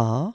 are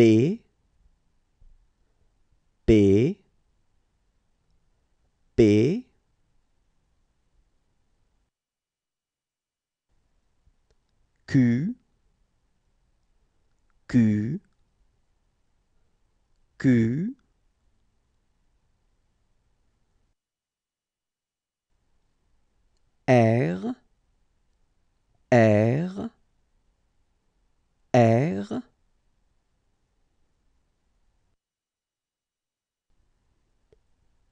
B B B Q Q Q R R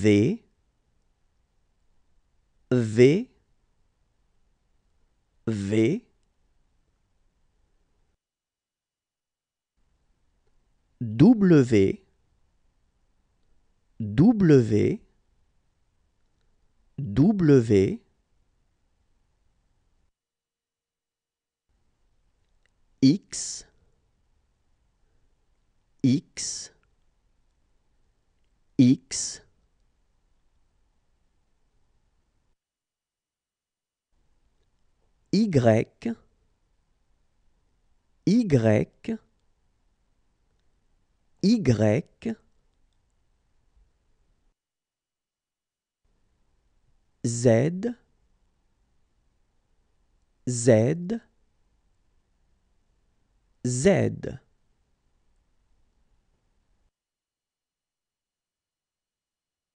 V V V W W W X X X Y, Y, Y, Z, Z, Z.